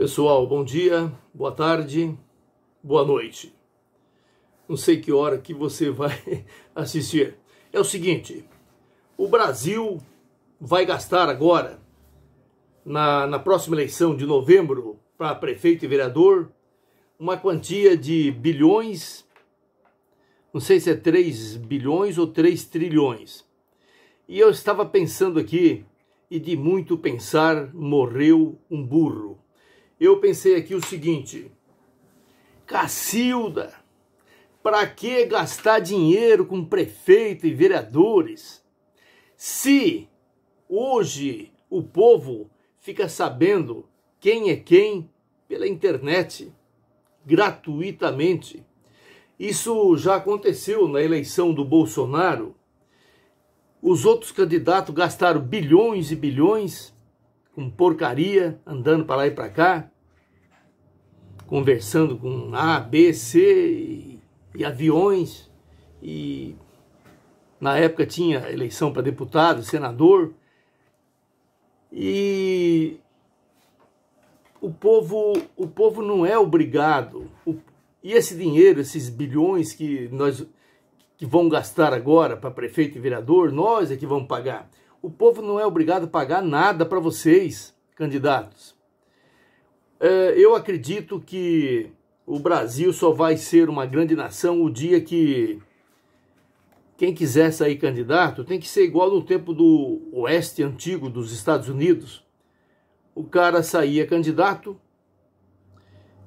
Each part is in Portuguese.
Pessoal, bom dia, boa tarde, boa noite. Não sei que hora que você vai assistir. É o seguinte: o Brasil vai gastar agora, na, na próxima eleição de novembro, para prefeito e vereador, uma quantia de bilhões, não sei se é 3 bilhões ou 3 trilhões. E eu estava pensando aqui, e de muito pensar morreu um burro eu pensei aqui o seguinte: Cacilda, para que gastar dinheiro com prefeito e vereadores? Se hoje o povo fica sabendo quem é quem pela internet, gratuitamente. Isso já aconteceu na eleição do Bolsonaro. Os outros candidatos gastaram bilhões e bilhões com porcaria, andando para lá e para cá, conversando com A, B, C e, e aviões. E na época tinha eleição para deputado, senador. E o povo, o povo não é obrigado. O, e esse dinheiro, esses bilhões que nós que vão gastar agora para prefeito e vereador, nós é que vamos pagar. O povo não é obrigado a pagar nada para vocês, candidatos. É, eu acredito que o Brasil só vai ser uma grande nação o dia que quem quiser sair candidato tem que ser igual no tempo do oeste antigo dos Estados Unidos. O cara saía candidato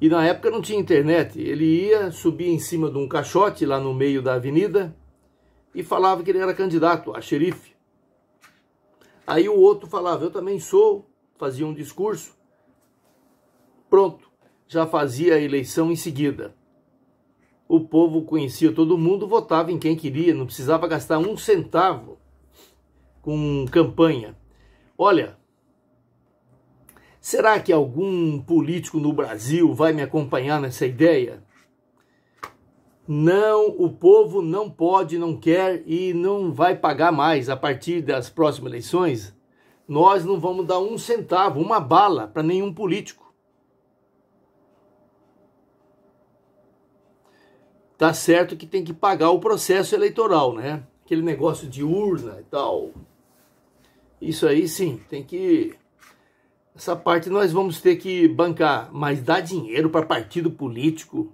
e na época não tinha internet. Ele ia, subir em cima de um caixote lá no meio da avenida e falava que ele era candidato a xerife. Aí o outro falava, eu também sou, fazia um discurso. Pronto, já fazia a eleição em seguida. O povo conhecia todo mundo, votava em quem queria, não precisava gastar um centavo com campanha. Olha, será que algum político no Brasil vai me acompanhar nessa ideia? não, o povo não pode, não quer e não vai pagar mais a partir das próximas eleições. Nós não vamos dar um centavo, uma bala para nenhum político. Tá certo que tem que pagar o processo eleitoral, né? Aquele negócio de urna e tal. Isso aí sim, tem que essa parte nós vamos ter que bancar, mas dar dinheiro para partido político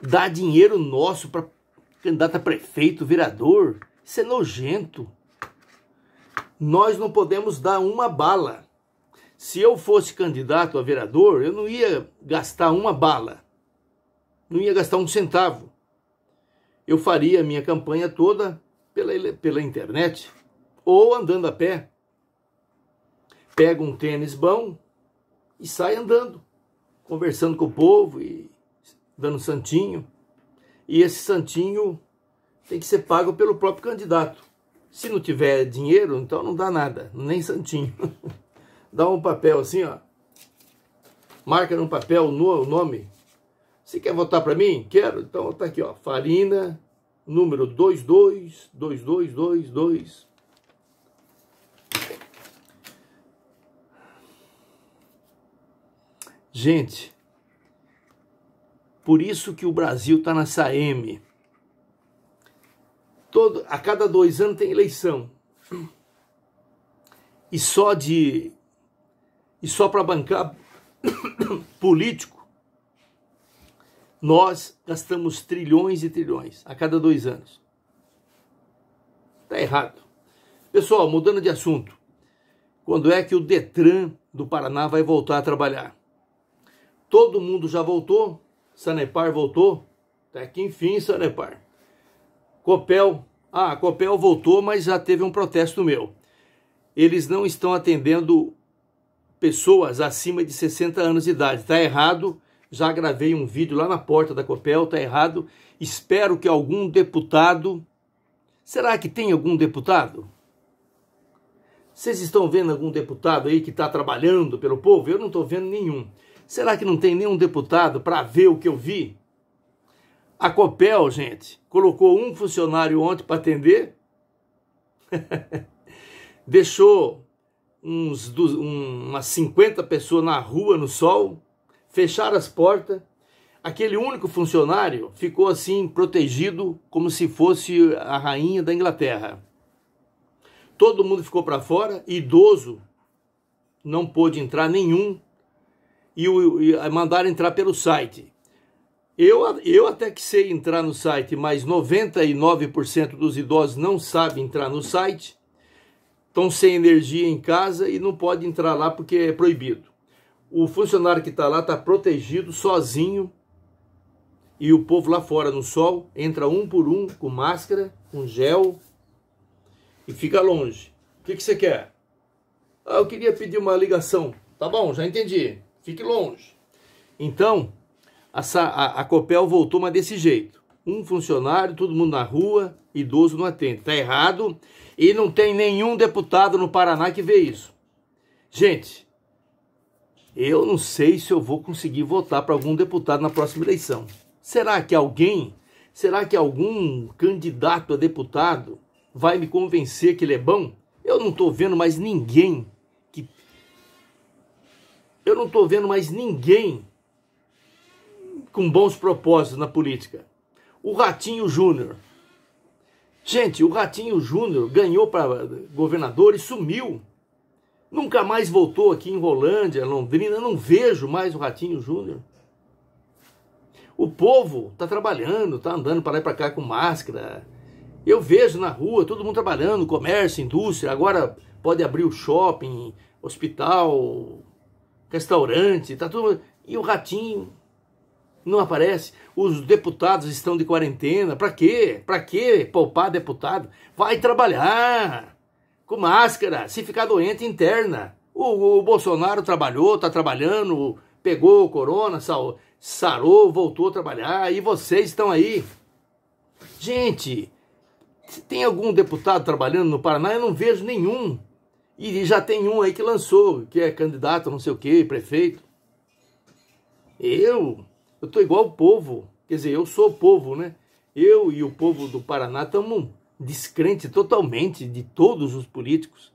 dar dinheiro nosso para candidato a prefeito, vereador. Isso é nojento. Nós não podemos dar uma bala. Se eu fosse candidato a vereador, eu não ia gastar uma bala. Não ia gastar um centavo. Eu faria a minha campanha toda pela, pela internet ou andando a pé. Pega um tênis bom e sai andando, conversando com o povo e dando santinho, e esse santinho tem que ser pago pelo próprio candidato. Se não tiver dinheiro, então não dá nada, nem santinho. dá um papel assim, ó. Marca num papel no nome. Se quer votar para mim? Quero. Então tá aqui, ó. Farina, número 2222222. Gente, por isso que o Brasil está nessa M. Todo, a cada dois anos tem eleição. E só de. E só para bancar político, nós gastamos trilhões e trilhões a cada dois anos. Está errado. Pessoal, mudando de assunto. Quando é que o Detran do Paraná vai voltar a trabalhar? Todo mundo já voltou, Sanepar voltou? Até que enfim, Sanepar. Copel. Ah, Copel voltou, mas já teve um protesto meu. Eles não estão atendendo pessoas acima de 60 anos de idade. Tá errado. Já gravei um vídeo lá na porta da Copel, tá errado. Espero que algum deputado. Será que tem algum deputado? Vocês estão vendo algum deputado aí que está trabalhando pelo povo? Eu não estou vendo nenhum. Será que não tem nenhum deputado para ver o que eu vi? A Copel, gente, colocou um funcionário ontem para atender, deixou uns, um, umas 50 pessoas na rua, no sol, fecharam as portas. Aquele único funcionário ficou assim, protegido, como se fosse a rainha da Inglaterra. Todo mundo ficou para fora, idoso, não pôde entrar nenhum, e, o, e mandaram entrar pelo site. Eu, eu até que sei entrar no site, mas 99% dos idosos não sabem entrar no site, estão sem energia em casa e não pode entrar lá porque é proibido. O funcionário que está lá está protegido sozinho e o povo lá fora no sol entra um por um com máscara, com gel e fica longe. O que, que você quer? Ah, eu queria pedir uma ligação. Tá bom, já entendi. Fique longe. Então, a, a, a Copel voltou, mas desse jeito. Um funcionário, todo mundo na rua, idoso não atende. Está errado. E não tem nenhum deputado no Paraná que vê isso. Gente, eu não sei se eu vou conseguir votar para algum deputado na próxima eleição. Será que alguém, será que algum candidato a deputado vai me convencer que ele é bom? Eu não estou vendo mais ninguém eu não estou vendo mais ninguém com bons propósitos na política. O Ratinho Júnior. Gente, o Ratinho Júnior ganhou para governador e sumiu. Nunca mais voltou aqui em Rolândia, Londrina. Eu não vejo mais o Ratinho Júnior. O povo está trabalhando, está andando para lá e para cá com máscara. Eu vejo na rua todo mundo trabalhando, comércio, indústria. Agora pode abrir o shopping, hospital, restaurante, tá tudo. E o ratinho não aparece. Os deputados estão de quarentena. Para quê? Para quê poupar deputado? Vai trabalhar com máscara, se ficar doente, interna. O, o Bolsonaro trabalhou, está trabalhando, pegou o corona, sal, sarou, voltou a trabalhar. E vocês estão aí. Gente, tem algum deputado trabalhando no Paraná, eu não vejo nenhum. E já tem um aí que lançou, que é candidato, não sei o que, prefeito. Eu, eu tô igual o povo, quer dizer, eu sou o povo, né? Eu e o povo do Paraná estamos descrente totalmente de todos os políticos.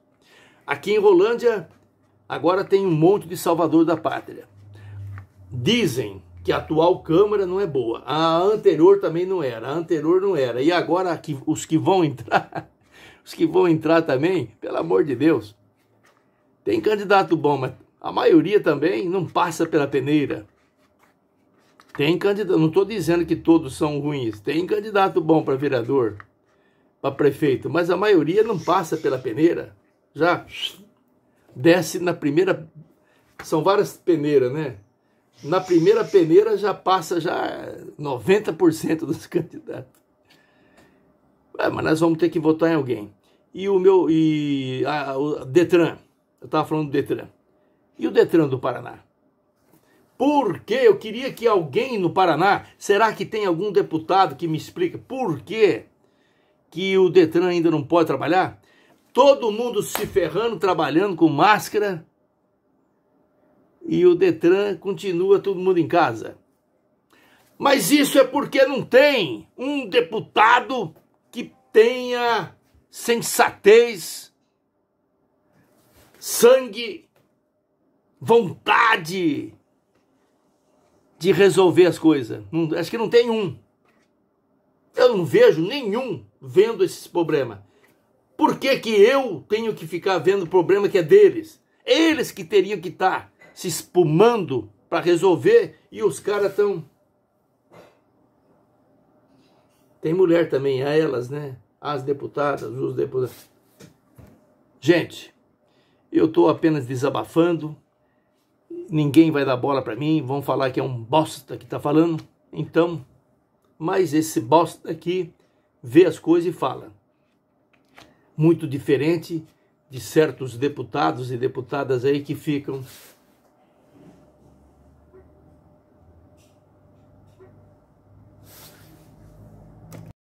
Aqui em Rolândia, agora tem um monte de salvador da pátria. Dizem que a atual Câmara não é boa. A anterior também não era, a anterior não era. E agora aqui, os que vão entrar os que vão entrar também, pelo amor de Deus. Tem candidato bom, mas a maioria também não passa pela peneira. Tem candidato, não estou dizendo que todos são ruins, tem candidato bom para vereador, para prefeito, mas a maioria não passa pela peneira. Já desce na primeira. São várias peneiras, né? Na primeira peneira já passa já 90% dos candidatos ah, mas nós vamos ter que votar em alguém. E o meu. E a, o Detran. Eu estava falando do Detran. E o Detran do Paraná? Porque eu queria que alguém no Paraná. Será que tem algum deputado que me explica por que que o Detran ainda não pode trabalhar? Todo mundo se ferrando, trabalhando com máscara. E o Detran continua todo mundo em casa. Mas isso é porque não tem um deputado tenha sensatez, sangue, vontade de resolver as coisas. Não, acho que não tem um. Eu não vejo nenhum vendo esses problemas. Por que, que eu tenho que ficar vendo o problema que é deles? Eles que teriam que estar tá se espumando para resolver e os caras estão Tem mulher também, a elas, né? As deputadas, os deputados. Gente, eu estou apenas desabafando. Ninguém vai dar bola para mim. Vão falar que é um bosta que está falando. Então, mas esse bosta aqui vê as coisas e fala. Muito diferente de certos deputados e deputadas aí que ficam